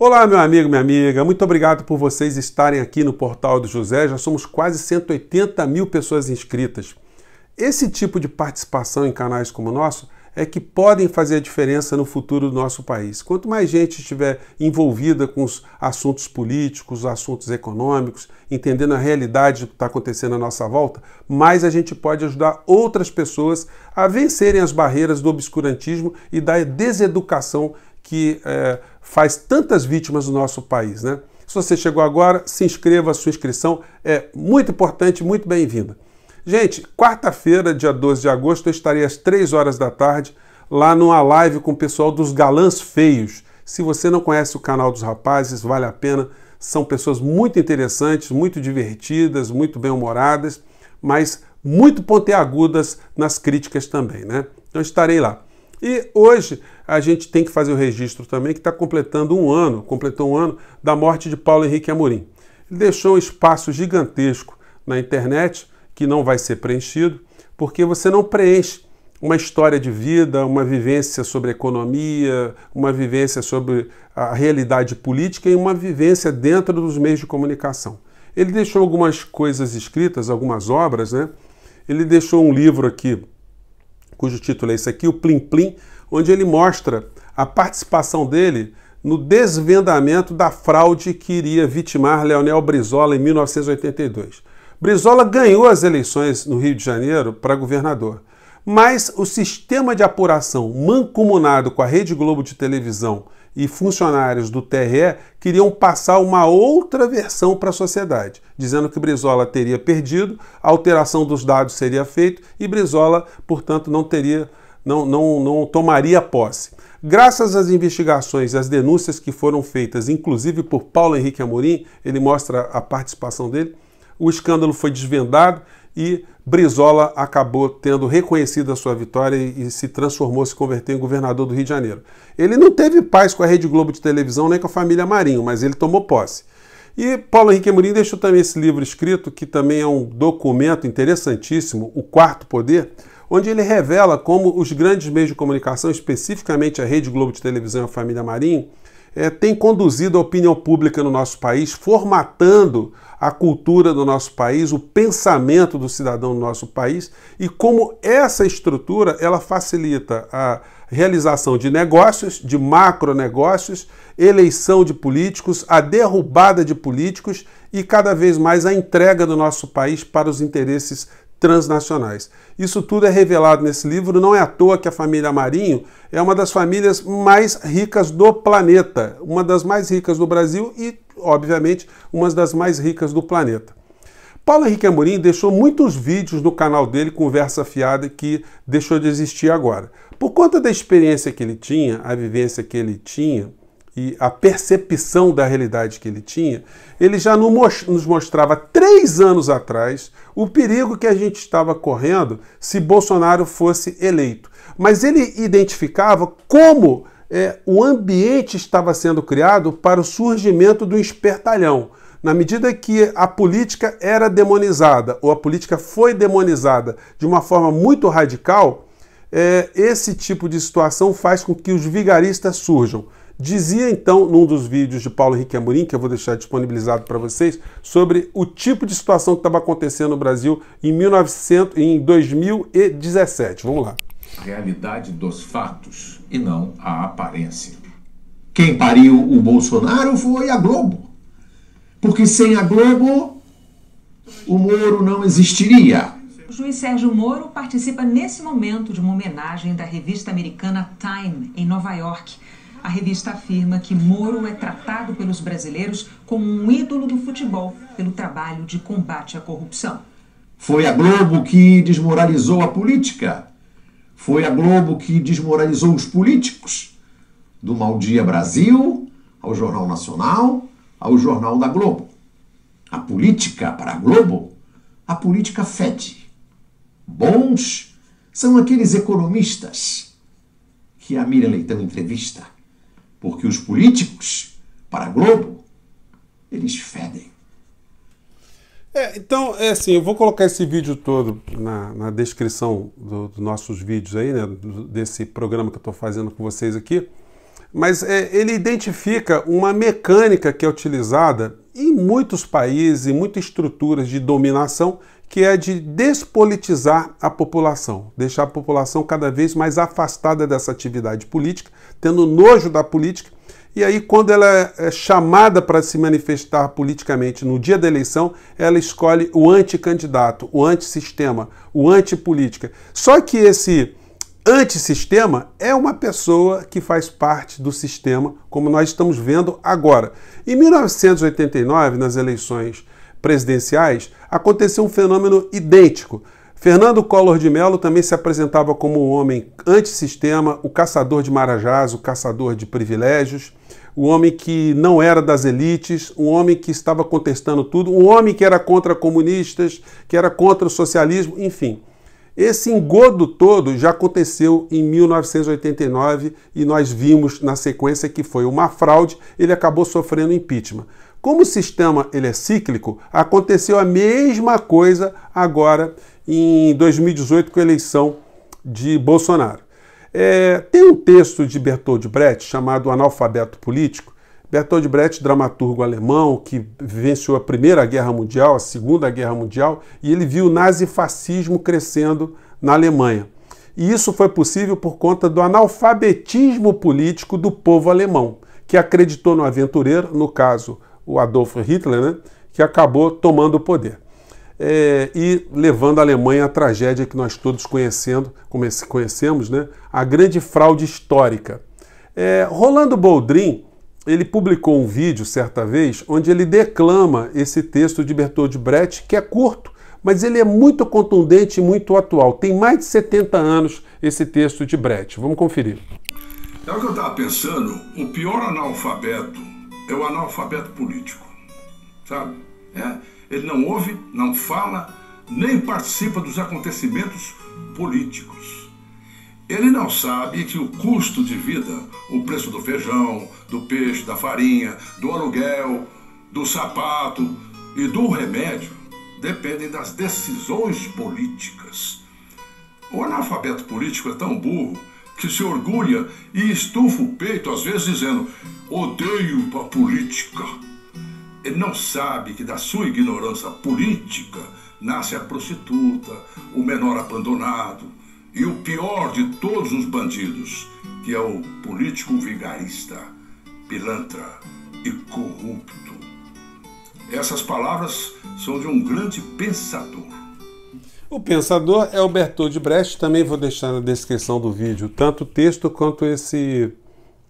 Olá, meu amigo, minha amiga. Muito obrigado por vocês estarem aqui no Portal do José. Já somos quase 180 mil pessoas inscritas. Esse tipo de participação em canais como o nosso é que podem fazer a diferença no futuro do nosso país. Quanto mais gente estiver envolvida com os assuntos políticos, assuntos econômicos, entendendo a realidade do que está acontecendo à nossa volta, mais a gente pode ajudar outras pessoas a vencerem as barreiras do obscurantismo e da deseducação que é, faz tantas vítimas no nosso país, né? Se você chegou agora, se inscreva, a sua inscrição é muito importante, muito bem-vinda. Gente, quarta-feira, dia 12 de agosto, eu estarei às 3 horas da tarde lá numa live com o pessoal dos Galãs Feios. Se você não conhece o canal dos rapazes, vale a pena. São pessoas muito interessantes, muito divertidas, muito bem-humoradas, mas muito ponteagudas nas críticas também, né? Então estarei lá. E hoje a gente tem que fazer o registro também que está completando um ano, completou um ano da morte de Paulo Henrique Amorim. Ele deixou um espaço gigantesco na internet que não vai ser preenchido, porque você não preenche uma história de vida, uma vivência sobre economia, uma vivência sobre a realidade política e uma vivência dentro dos meios de comunicação. Ele deixou algumas coisas escritas, algumas obras, né? Ele deixou um livro aqui cujo título é esse aqui, o Plim Plim, onde ele mostra a participação dele no desvendamento da fraude que iria vitimar Leonel Brizola em 1982. Brizola ganhou as eleições no Rio de Janeiro para governador, mas o sistema de apuração mancomunado com a Rede Globo de televisão e funcionários do TRE queriam passar uma outra versão para a sociedade, dizendo que Brizola teria perdido, a alteração dos dados seria feita e Brizola, portanto, não teria, não, não, não tomaria posse. Graças às investigações e às denúncias que foram feitas, inclusive por Paulo Henrique Amorim, ele mostra a participação dele, o escândalo foi desvendado e Brizola acabou tendo reconhecido a sua vitória e se transformou, se converteu em governador do Rio de Janeiro. Ele não teve paz com a Rede Globo de televisão nem com a família Marinho, mas ele tomou posse. E Paulo Henrique Amorim deixou também esse livro escrito, que também é um documento interessantíssimo, O Quarto Poder, onde ele revela como os grandes meios de comunicação, especificamente a Rede Globo de televisão e a família Marinho, é, tem conduzido a opinião pública no nosso país, formatando a cultura do nosso país, o pensamento do cidadão do nosso país e como essa estrutura ela facilita a realização de negócios, de macronegócios, eleição de políticos, a derrubada de políticos e cada vez mais a entrega do nosso país para os interesses transnacionais. Isso tudo é revelado nesse livro, não é à toa que a família Marinho é uma das famílias mais ricas do planeta, uma das mais ricas do Brasil e, obviamente, uma das mais ricas do planeta. Paulo Henrique Amorim deixou muitos vídeos no canal dele, Conversa Fiada, que deixou de existir agora. Por conta da experiência que ele tinha, a vivência que ele tinha, e a percepção da realidade que ele tinha, ele já nos mostrava três anos atrás o perigo que a gente estava correndo se Bolsonaro fosse eleito. Mas ele identificava como é, o ambiente estava sendo criado para o surgimento do espertalhão. Na medida que a política era demonizada, ou a política foi demonizada de uma forma muito radical, é, esse tipo de situação faz com que os vigaristas surjam. Dizia então, num dos vídeos de Paulo Henrique Amorim, que eu vou deixar disponibilizado para vocês, sobre o tipo de situação que estava acontecendo no Brasil em, 1900, em 2017. Vamos lá. Realidade dos fatos e não a aparência. Quem pariu o Bolsonaro foi a Globo. Porque sem a Globo, o Moro não existiria. O juiz Sérgio Moro participa nesse momento de uma homenagem da revista americana Time, em Nova York a revista afirma que Moro é tratado pelos brasileiros como um ídolo do futebol pelo trabalho de combate à corrupção. Foi a Globo que desmoralizou a política. Foi a Globo que desmoralizou os políticos. Do Maldia Brasil ao Jornal Nacional ao Jornal da Globo. A política para a Globo, a política fede. Bons são aqueles economistas que a Miriam Leitão entrevista porque os políticos, para a Globo, eles fedem. É, então, é assim, eu vou colocar esse vídeo todo na, na descrição dos do nossos vídeos aí, né, desse programa que eu estou fazendo com vocês aqui. Mas é, ele identifica uma mecânica que é utilizada em muitos países, em muitas estruturas de dominação, que é de despolitizar a população, deixar a população cada vez mais afastada dessa atividade política, tendo nojo da política. E aí, quando ela é, é chamada para se manifestar politicamente no dia da eleição, ela escolhe o anticandidato, o antissistema, o antipolítica. Só que esse antissistema é uma pessoa que faz parte do sistema, como nós estamos vendo agora. Em 1989, nas eleições presidenciais, aconteceu um fenômeno idêntico. Fernando Collor de Mello também se apresentava como um homem antissistema, o caçador de marajás, o caçador de privilégios, o homem que não era das elites, um homem que estava contestando tudo, um homem que era contra comunistas, que era contra o socialismo, enfim. Esse engodo todo já aconteceu em 1989 e nós vimos na sequência que foi uma fraude, ele acabou sofrendo impeachment. Como o sistema ele é cíclico, aconteceu a mesma coisa agora em 2018 com a eleição de Bolsonaro. É, tem um texto de Bertold Brecht chamado Analfabeto Político. Bertold Brecht, dramaturgo alemão que venceu a Primeira Guerra Mundial, a Segunda Guerra Mundial, e ele viu o nazifascismo crescendo na Alemanha. E isso foi possível por conta do analfabetismo político do povo alemão, que acreditou no aventureiro, no caso o Adolfo Hitler, né, que acabou tomando o poder. É, e levando a Alemanha à tragédia que nós todos conhecendo, conhecemos, né, a grande fraude histórica. É, Rolando Boldrin ele publicou um vídeo certa vez onde ele declama esse texto de Bertold Brecht, que é curto, mas ele é muito contundente e muito atual. Tem mais de 70 anos esse texto de Brecht. Vamos conferir. É o que eu estava pensando, o pior analfabeto é o analfabeto político, sabe? É, ele não ouve, não fala, nem participa dos acontecimentos políticos. Ele não sabe que o custo de vida, o preço do feijão, do peixe, da farinha, do aluguel, do sapato e do remédio dependem das decisões políticas. O analfabeto político é tão burro que se orgulha e estufa o peito, às vezes dizendo: odeio a política. Ele não sabe que da sua ignorância política nasce a prostituta, o menor abandonado e o pior de todos os bandidos, que é o político vigarista, pilantra e corrupto. Essas palavras são de um grande pensador. O pensador é o Bertold Brecht, também vou deixar na descrição do vídeo, tanto o texto quanto esse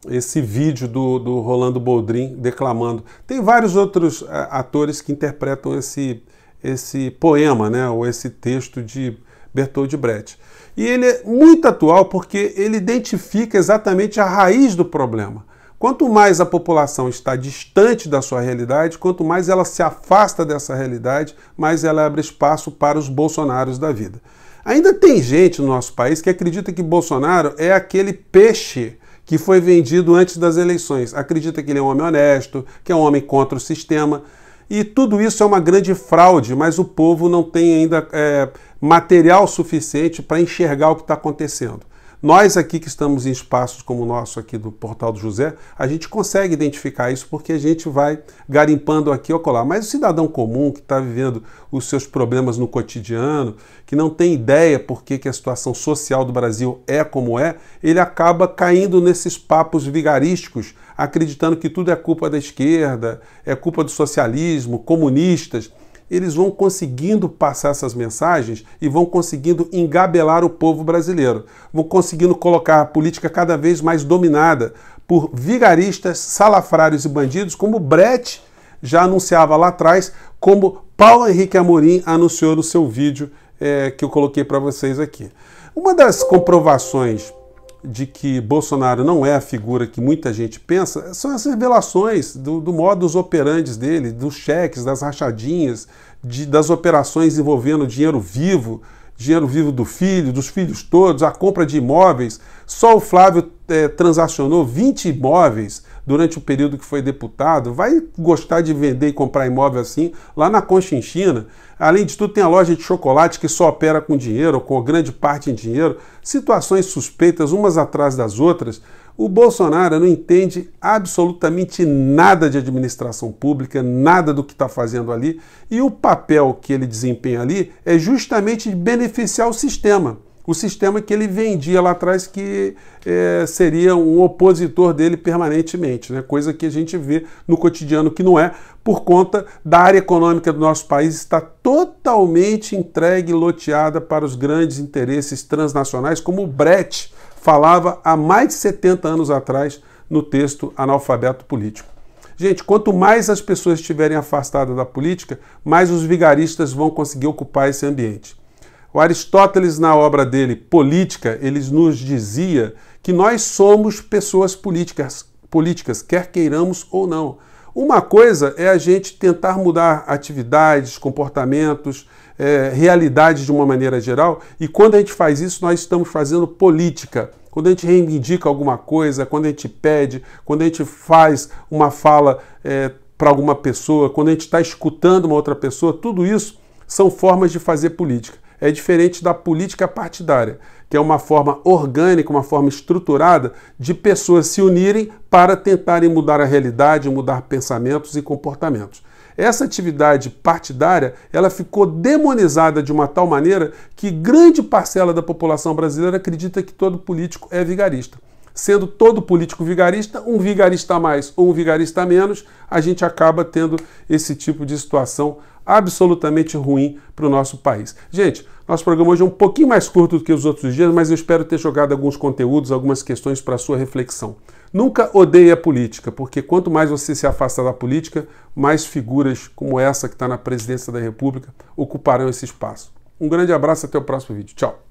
esse vídeo do, do Rolando Boldrin declamando. Tem vários outros é, atores que interpretam esse, esse poema, né, ou esse texto de Bertold Brecht. E ele é muito atual porque ele identifica exatamente a raiz do problema. Quanto mais a população está distante da sua realidade, quanto mais ela se afasta dessa realidade, mais ela abre espaço para os Bolsonaros da vida. Ainda tem gente no nosso país que acredita que Bolsonaro é aquele peixe que foi vendido antes das eleições. Acredita que ele é um homem honesto, que é um homem contra o sistema. E tudo isso é uma grande fraude, mas o povo não tem ainda é, material suficiente para enxergar o que está acontecendo. Nós aqui que estamos em espaços como o nosso aqui do Portal do José, a gente consegue identificar isso porque a gente vai garimpando aqui ou colar. Mas o cidadão comum que está vivendo os seus problemas no cotidiano, que não tem ideia por que, que a situação social do Brasil é como é, ele acaba caindo nesses papos vigarísticos, acreditando que tudo é culpa da esquerda, é culpa do socialismo, comunistas eles vão conseguindo passar essas mensagens e vão conseguindo engabelar o povo brasileiro, vão conseguindo colocar a política cada vez mais dominada por vigaristas, salafrários e bandidos, como Brett já anunciava lá atrás, como Paulo Henrique Amorim anunciou no seu vídeo é, que eu coloquei para vocês aqui. Uma das comprovações de que Bolsonaro não é a figura que muita gente pensa, são as revelações do, do modus operandi dele, dos cheques, das rachadinhas, de, das operações envolvendo dinheiro vivo, dinheiro vivo do filho, dos filhos todos, a compra de imóveis. Só o Flávio é, transacionou 20 imóveis durante o período que foi deputado, vai gostar de vender e comprar imóvel assim lá na Concha em China. Além de tudo, tem a loja de chocolate que só opera com dinheiro, com grande parte em dinheiro. Situações suspeitas umas atrás das outras. O Bolsonaro não entende absolutamente nada de administração pública, nada do que está fazendo ali, e o papel que ele desempenha ali é justamente de beneficiar o sistema o sistema que ele vendia lá atrás que é, seria um opositor dele permanentemente, né? coisa que a gente vê no cotidiano que não é, por conta da área econômica do nosso país está totalmente entregue e loteada para os grandes interesses transnacionais, como o Brecht falava há mais de 70 anos atrás no texto Analfabeto Político. Gente, quanto mais as pessoas estiverem afastadas da política, mais os vigaristas vão conseguir ocupar esse ambiente. O Aristóteles, na obra dele Política, ele nos dizia que nós somos pessoas políticas, políticas, quer queiramos ou não. Uma coisa é a gente tentar mudar atividades, comportamentos, é, realidades de uma maneira geral, e quando a gente faz isso, nós estamos fazendo política. Quando a gente reivindica alguma coisa, quando a gente pede, quando a gente faz uma fala é, para alguma pessoa, quando a gente está escutando uma outra pessoa, tudo isso são formas de fazer política é diferente da política partidária, que é uma forma orgânica, uma forma estruturada de pessoas se unirem para tentarem mudar a realidade, mudar pensamentos e comportamentos. Essa atividade partidária, ela ficou demonizada de uma tal maneira que grande parcela da população brasileira acredita que todo político é vigarista sendo todo político vigarista, um vigarista a mais ou um vigarista a menos, a gente acaba tendo esse tipo de situação absolutamente ruim para o nosso país. Gente, nosso programa hoje é um pouquinho mais curto do que os outros dias, mas eu espero ter jogado alguns conteúdos, algumas questões para sua reflexão. Nunca odeie a política, porque quanto mais você se afasta da política, mais figuras como essa que está na presidência da República ocuparão esse espaço. Um grande abraço, até o próximo vídeo. Tchau!